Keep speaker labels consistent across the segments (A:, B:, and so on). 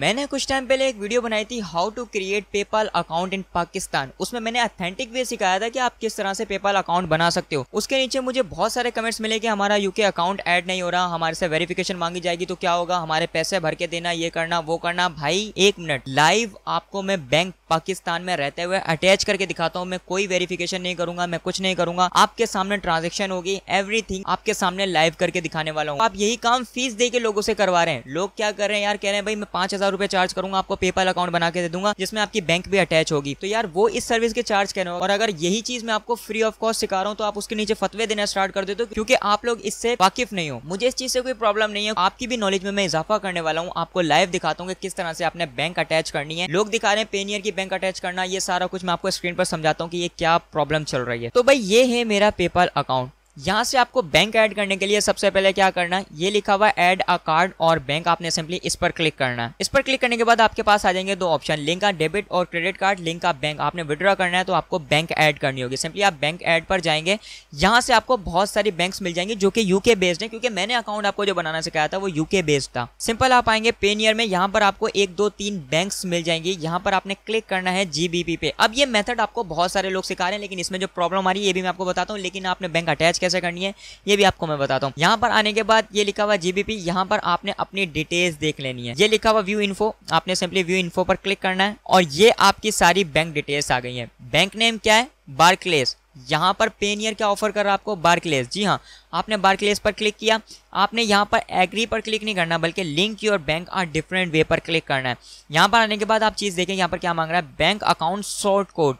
A: मैंने कुछ टाइम पहले एक वीडियो बनाई थी how to create PayPal account in Pakistan उसमें मैंने अथेंटिक वे सिखाया था कि आप किस तरह से पेपाल अकाउंट बना सकते हो उसके नीचे मुझे बहुत सारे कमेंट्स मिले कि हमारा यूके अकाउंट ऐड नहीं हो रहा हमारे से वेरिफिकेशन मांगी जाएगी तो क्या होगा हमारे पैसे भर के देना ये करना वो करना भाई एक मिनट लाइव आपको मैं बैंक पाकिस्तान में रहते हुए अटैच करके दिखाता हूँ मैं कोई वेरिफिकेशन नहीं करूंगा मैं कुछ नहीं करूंगा आपके सामने ट्रांजेक्शन होगी एवरी आपके सामने लाइव करके दिखाने वाला हूँ आप यही काम फीस दे के लोगों से करवा रहे हैं लोग क्या कर रहे हैं यार कह रहे हैं भाई मैं पांच हजार हजार रुपए चार्ज करूंगा आपको पेपाल अकाउंट बना के दे दूंगा जिसमें आपकी बैंक भी अटैच होगी तो यार वो इस सर्विस के चार्ज हो और अगर यही चीज मैं आपको फ्री ऑफ कॉस्ट सिखा रहा हूँ तो आप उसके नीचे फतवे देना स्टार्ट कर देते हो क्योंकि आप लोग इससे वाकिफ नहीं हो मुझे इस चीज से कोई प्रॉब्लम नहीं है आपकी भी नॉलेज में मैं इजाफा करने वाला हूँ आपको लाइव दिखाता हूँ किस तरह से आपने बैंक अटैच करनी है लोग दिखा रहे हैं पेनियर की बैंक अटैच करना ये सारा कुछ मैं आपको स्क्रीन पर समझाता हूँ कि ये क्या प्रॉब्लम चल रही है तो भाई ये है मेरा पेपाल अकाउंट यहाँ से आपको बैंक ऐड करने के लिए सबसे पहले क्या करना है ये लिखा हुआ ऐड अ कार्ड और बैंक आपने सिंपली इस पर क्लिक करना है इस पर क्लिक करने के बाद आपके पास आ जाएंगे दो ऑप्शन लिंक का डेबिट और क्रेडिट कार्ड लिंक का बैंक आपने विड्रॉ करना है तो आपको बैंक ऐड करनी होगी सिंपली आप बैंक ऐड पर जाएंगे यहाँ से आपको बहुत सारी बैंक मिल जाएंगे जो कि यूके बेस्ड है क्योंकि मैंने अकाउंट आपको जो बनाना सिखाया था वो यूके बेस्ड था सिंपल आप आएंगे पेनियर में यहाँ पर आपको एक दो तीन बैंक मिल जाएंगी यहाँ पर आपने क्लिक करना है जीबीपी पे अब ये मेथड आपको बहुत सारे लोग सिखा रहे हैं लेकिन इसमें जो प्रॉब्लम आ रही है ये भी मैं आपको बताता हूँ लेकिन आपने बैंक अटैच कैसे करनी है ये भी आपको मैं बताता हूँ यहाँ पर आने के बाद ये लिखा हुआ जीबीपी यहाँ पर आपने अपनी डिटेल्स देख लेनी है ये लिखा हुआ व्यू इन्फो आपने सिंपली व्यू इन्फो पर क्लिक करना है और ये आपकी सारी बैंक डिटेल्स आ गई है बैंक नेम क्या है बार्कलेस यहाँ पर पेन ईयर क्या ऑफर कर रहा है आपको बार्कलेस जी हाँ आपने बार्कलेस पर क्लिक किया आपने यहाँ पर एग्री पर क्लिक नहीं करना बल्कि link your bank or different way पर क्लिक करना है यहाँ पर आने के बाद आप चीज़ देखें यहाँ पर क्या मांग रहा है बैंक अकाउंट शॉर्ट कोड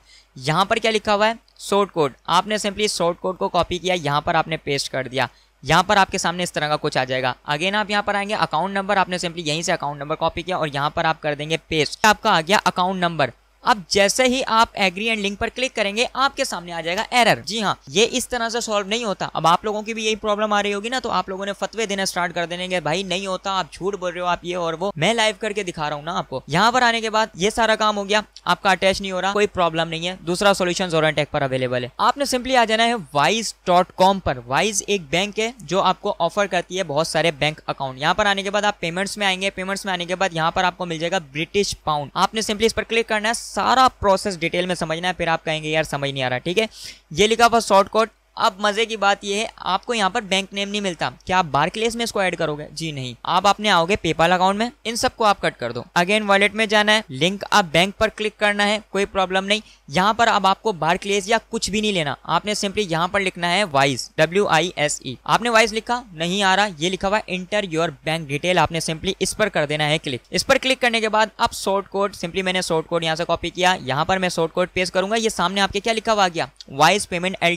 A: यहाँ पर क्या लिखा हुआ है शॉर्ट कोड आपने सिंपली शॉर्ट कोड को कॉपी किया यहाँ पर आपने पेस्ट कर दिया यहाँ पर आपके सामने इस तरह का कुछ आ जाएगा अगेन आप यहाँ पर आएंगे अकाउंट नंबर आपने सिंपली यहीं से अकाउंट नंबर कॉपी किया और यहाँ पर आप कर देंगे पेस्ट आपका आ गया अकाउंट नंबर अब जैसे ही आप एग्री एंड लिंक पर क्लिक करेंगे आपके सामने आ जाएगा एरर जी हाँ ये इस तरह से सॉल्व नहीं होता अब आप लोगों की भी यही प्रॉब्लम आ रही होगी ना तो आप लोगों ने फतवे देना स्टार्ट कर देने भाई नहीं होता आप झूठ बोल रहे हो आप ये और वो मैं लाइव करके दिखा रहा हूँ ना आपको यहाँ पर आने के बाद ये सारा काम हो गया आपका अटैच नहीं हो रहा कोई प्रॉब्लम नहीं है दूसरा सोल्यूशन जोर टेक पर अवेलेबल है आपने सिंपली आ जाना है वाइज पर वाइज एक बैंक है जो आपको ऑफर करती है बहुत सारे बैंक अकाउंट यहाँ पर आने के बाद आप पेमेंट्स में आएंगे पेमेंट्स में आने के बाद यहाँ पर आपको मिल जाएगा ब्रिटिश पाउंड आपने सिंपली इस पर क्लिक करना है सारा प्रोसेस डिटेल में समझना है फिर आप कहेंगे यार समझ नहीं आ रहा ठीक है ये लिखा हुआ शॉर्टकट अब मजे की बात यह है आपको यहाँ पर बैंक नेम नहीं मिलता क्या आप बारक्लेस में इसको ऐड करोगे जी नहीं आप अपने आओगे पेपाल अकाउंट में इन सबको आप कट कर दो अगेन वॉलेट में जाना है लिंक आप बैंक पर क्लिक करना है कोई प्रॉब्लम नहीं यहाँ पर अब आपको बारक्लेस या कुछ भी नहीं लेना आपने सिंपली यहाँ पर लिखना है Wise W I S E आपने वाइस लिखा नहीं आ रहा ये लिखा हुआ इंटर योर बैंक डिटेल आपने सिंपली इस पर कर देना है क्लिक इस पर क्लिक करने के बाद आप शॉर्ट कोड सिंपली मैंने शॉर्ट कोड यहाँ से कॉपी किया यहाँ पर मैं शॉर्ट कोड पेश करूंगा ये सामने आपके क्या लिखा हुआ गया वाइस पेमेंट एल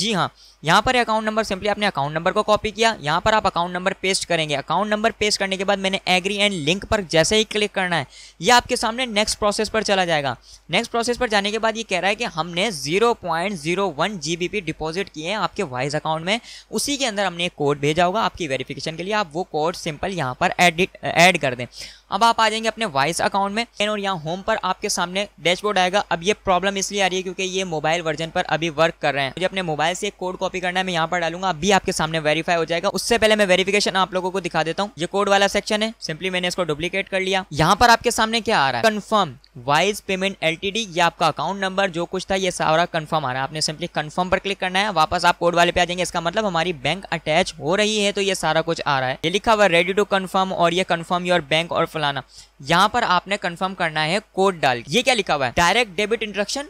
A: जी हाँ यहाँ पर अकाउंट नंबर सिंपली आपने अकाउंट नंबर को कॉपी किया यहाँ पर आप अकाउंट नंबर पेस्ट करेंगे अकाउंट नंबर पेस्ट करने के बाद मैंने एग्री एंड लिंक पर जैसे ही क्लिक करना है ये आपके सामने नेक्स्ट प्रोसेस पर चला जाएगा नेक्स्ट प्रोसेस पर जाने के बाद ये कह रहा है कि हमने zero point zero one GBP बी पी डिपॉजिट किए हैं आपके वाइज अकाउंट में उसी के अंदर हमने एक कोड भेजा होगा आपकी वेरिफिकेशन के लिए आप वो कोड सिंपल यहाँ पर एडिट एड कर दें अब आप आ जाएंगे अपने वाइस अकाउंट में और यहाँ होम पर आपके सामने डैशबोर्ड आएगा अब ये प्रॉब्लम इसलिए आ रही है क्योंकि ये मोबाइल वर्जन पर अभी वर्क कर रहे हैं मुझे अपने मोबाइल फाइल से कोड कॉपी करना है मैं यहाँ पर डालूंगा अभी आपके सामने वेरीफाई हो जाएगा उससे पहले मैं वेरिफिकेशन आप लोगों को दिखा देता हूँ ये कोड वाला सेक्शन है सिंपली मैंने इसको डुप्लीकेट कर लिया यहाँ पर आपके सामने क्या आ रहा है कन्फर्म वाइज पेमेंट एलटीडी या आपका अकाउंट नंबर जो कुछ था ये सारा कंफर्म आ रहा है आपने सिंपली कंफर्म पर क्लिक करना है वापस आप कोड वाले पे आ जाएंगे इसका मतलब हमारी बैंक अटैच हो रही है तो ये सारा कुछ आ रहा है ये लिखा हुआ रेडी टू कंफर्म और ये कंफर्म योर बैंक और फलाना यहाँ पर आपने कंफर्म करना है कोड डाल ये क्या लिखा हुआ है डायरेक्ट डेबिट इंट्रक्शन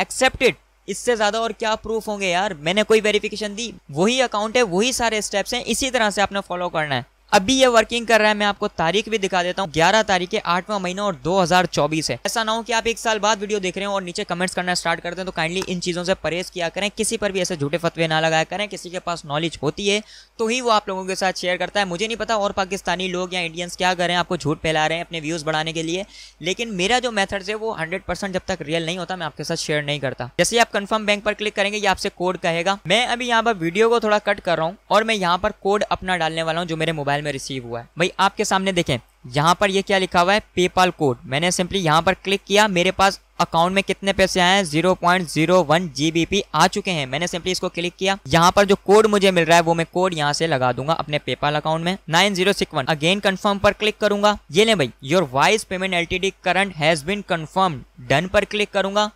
A: एक्सेप्टेड इससे ज़्यादा और क्या प्रूफ होंगे यार मैंने कोई वेरिफिकेशन दी वही अकाउंट है वही सारे स्टेप्स हैं इसी तरह से आपने फॉलो करना है अभी ये वर्किंग कर रहा है मैं आपको तारीख भी दिखा देता हूँ ग्यारह तारीख है आठवां महीना और 2024 है ऐसा ना हो कि आप एक साल बाद वीडियो देख रहे हो और नीचे कमेंट्स करना स्टार्ट करते हैं तो काइंडली इन चीज़ों से परहेज किया करें किसी पर भी ऐसे झूठे फतवे ना लगाया करें किसी के पास नॉलेज होती है तो ही वो आप लोगों के साथ शेयर करता है मुझे नहीं पता और पाकिस्तानी लोग या इंडियंस क्या कर रहे हैं आपको झूठ फैला रहे हैं अपने व्यूज़ बढ़ाने के लिए लेकिन मेरा जो मेथड है वो हंड्रेड जब तक रियल नहीं होता मैं आपके साथ शेयर नहीं करता जैसे आप कन्फर्म बैंक पर क्लिक करेंगे ये आपसे कोड कहेगा मैं अभी यहाँ पर वीडियो को थोड़ा कट कर रहा हूँ और मैं यहाँ पर कोड अपना डालने वाला हूँ जो मेरे मोबाइल મે રিসিવ ہوا ہے ભાઈ આપકે સામે દેખે યહા પર યે ક્યા લખાવા પેપલ કોડ મેને સિમ્પલી યહા પર ક્લિક કિયા મેરે પાસ એકાઉન્ટ મે કિતને પૈસે આયે 0.01 જીબીપી આ ચુકે હે મેને સિમ્પલી ઇસકો ક્લિક કિયા યહા પર જો કોડ મુજે મિલ રહા હે વો મે કોડ યહા સે લગા દુંગા અપને પેપલ એકાઉન્ટ મે 9061 અગેન કન્ફર્મ પર ક્લિક કરુંગા યે લે ભાઈ your Wise payment LTD current has been confirmed done પર ક્લિક કરુંગા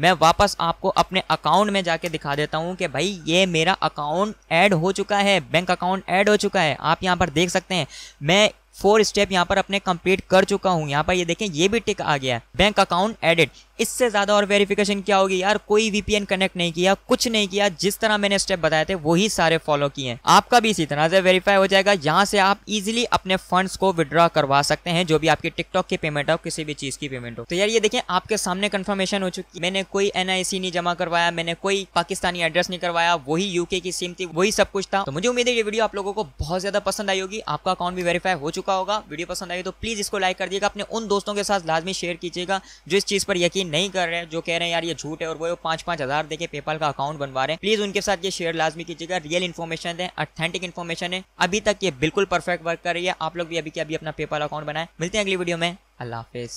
A: मैं वापस आपको अपने अकाउंट में जाके दिखा देता हूँ कि भाई ये मेरा अकाउंट ऐड हो चुका है बैंक अकाउंट ऐड हो चुका है आप यहाँ पर देख सकते हैं मैं फोर स्टेप यहाँ पर अपने कंप्लीट कर चुका हूँ यहाँ पर ये देखें ये भी टिक आ गया है बैंक अकाउंट एडिट इससे ज़्यादा और वेरिफिकेशन क्या होगी यार कोई वीपीएन कनेक्ट नहीं किया कुछ नहीं किया जिस तरह मैंने स्टेप बताए थे वही सारे फॉलो किए आपका भी इसी तरह से वेरीफाई हो जाएगा यहाँ से आप इजिली अपने फंड को विद्रॉ करवा सकते हैं जो भी आपकी टिकटॉक की पेमेंट हो किसी भी चीज़ की पेमेंट हो तो यार ये देखें आपके सामने कन्फर्मेशन हो चुकी मैंने कोई एन नहीं जमा करवाया मैंने कोई पाकिस्तानी एड्रेस नहीं करवाया वही यूके की सिम थी वही सब कुछ था तो मुझे उम्मीद है ये वीडियो आप लोगों को बहुत ज़्यादा पसंद आई होगी आपका अकाउंट भी वेरीफाई हो चुका पा होगा वीडियो पसंद आई तो प्लीज़ इसको लाइक कर दिएगा अपने उन दोस्तों के साथ लाजमी शेयर कीजिएगा जो इस चीज़ पर यकीन नहीं कर रहे हैं जो कह रहे हैं यार ये झूठ है और वो पाँच पाँच हज़ार देके पेपाल का अकाउंट बनवा रहे हैं प्लीज़ उनके साथ ये शेयर लाजमी कीजिएगा रियल इन्फॉर्मेशन है अथेंटिक इन्फॉर्मेशन है अभी तक ये बिल्कुल परफेक्ट वर्क कर रही है आप लोग भी अभी के अभी अपना पेपाल अकाउंट बनाए मिलते हैं अगली वीडियो में अल्लाह हाफिज़